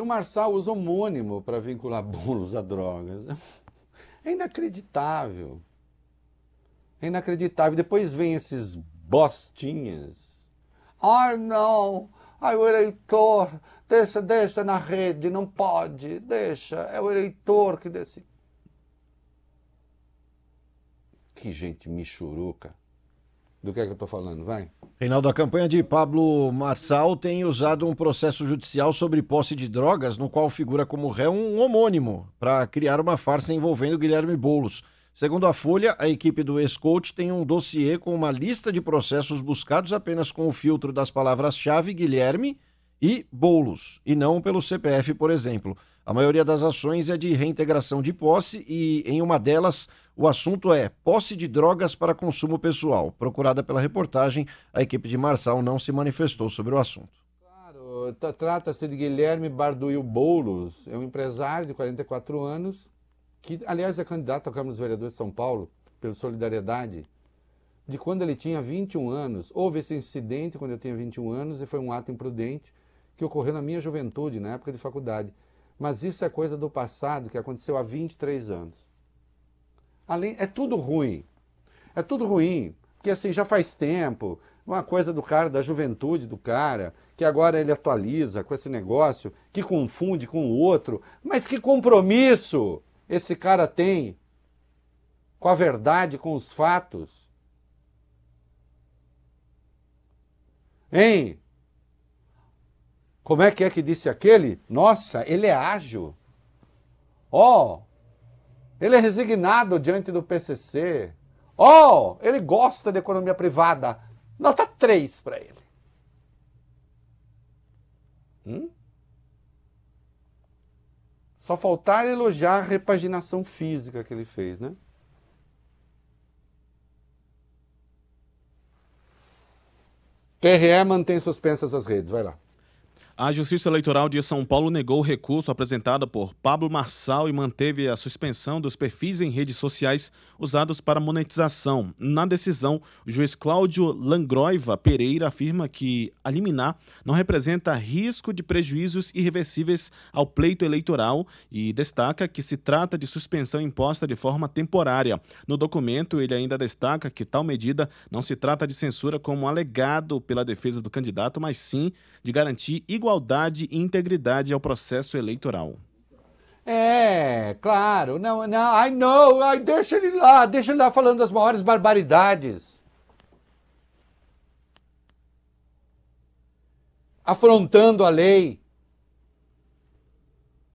O Marçal usa homônimo para vincular bolos a drogas. É inacreditável. É inacreditável. Depois vem esses bostinhas. Ai não! Ai, o eleitor, deixa, deixa na rede, não pode, deixa, é o eleitor que decide. Que gente michuruca do que é que eu estou falando, vai. Reinaldo, a campanha de Pablo Marçal tem usado um processo judicial sobre posse de drogas, no qual figura como réu um homônimo, para criar uma farsa envolvendo Guilherme Boulos. Segundo a Folha, a equipe do Scout tem um dossiê com uma lista de processos buscados apenas com o filtro das palavras-chave Guilherme, e bolos, e não pelo CPF, por exemplo. A maioria das ações é de reintegração de posse e, em uma delas, o assunto é posse de drogas para consumo pessoal. Procurada pela reportagem, a equipe de Marçal não se manifestou sobre o assunto. Claro, trata-se de Guilherme Barduil Boulos, é um empresário de 44 anos, que, aliás, é candidato à Câmara dos Vereadores de São Paulo, pelo Solidariedade de quando ele tinha 21 anos. Houve esse incidente quando eu tinha 21 anos e foi um ato imprudente que ocorreu na minha juventude, na época de faculdade. Mas isso é coisa do passado que aconteceu há 23 anos. Além, é tudo ruim. É tudo ruim, porque assim já faz tempo, uma coisa do cara, da juventude do cara, que agora ele atualiza com esse negócio, que confunde com o outro, mas que compromisso esse cara tem com a verdade, com os fatos? Hein? Como é que é que disse aquele? Nossa, ele é ágil. Ó, oh, ele é resignado diante do PCC. Ó, oh, ele gosta de economia privada. Nota 3 para ele. Hum? Só faltar elogiar a repaginação física que ele fez, né? TRE mantém suspensas as redes, vai lá. A Justiça Eleitoral de São Paulo negou o recurso apresentado por Pablo Marçal e manteve a suspensão dos perfis em redes sociais usados para monetização. Na decisão, o juiz Cláudio Langroiva Pereira afirma que a liminar não representa risco de prejuízos irreversíveis ao pleito eleitoral e destaca que se trata de suspensão imposta de forma temporária. No documento, ele ainda destaca que tal medida não se trata de censura como alegado pela defesa do candidato, mas sim de garantir igualdade igualdade e integridade ao processo eleitoral. É, claro. Não, não, ai não, ai deixa ele lá, deixa ele lá falando as maiores barbaridades. Afrontando a lei.